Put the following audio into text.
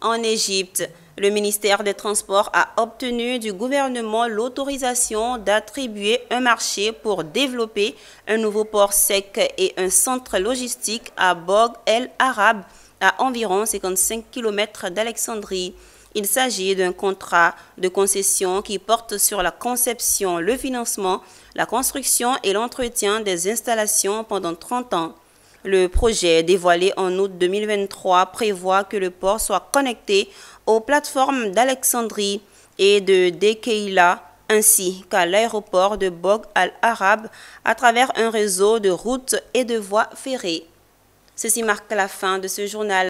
En Égypte, le ministère des Transports a obtenu du gouvernement l'autorisation d'attribuer un marché pour développer un nouveau port sec et un centre logistique à Borg El Arab, à environ 55 km d'Alexandrie. Il s'agit d'un contrat de concession qui porte sur la conception, le financement, la construction et l'entretien des installations pendant 30 ans. Le projet dévoilé en août 2023 prévoit que le port soit connecté aux plateformes d'Alexandrie et de Dekeila ainsi qu'à l'aéroport de Bog al-Arab à travers un réseau de routes et de voies ferrées. Ceci marque la fin de ce journal.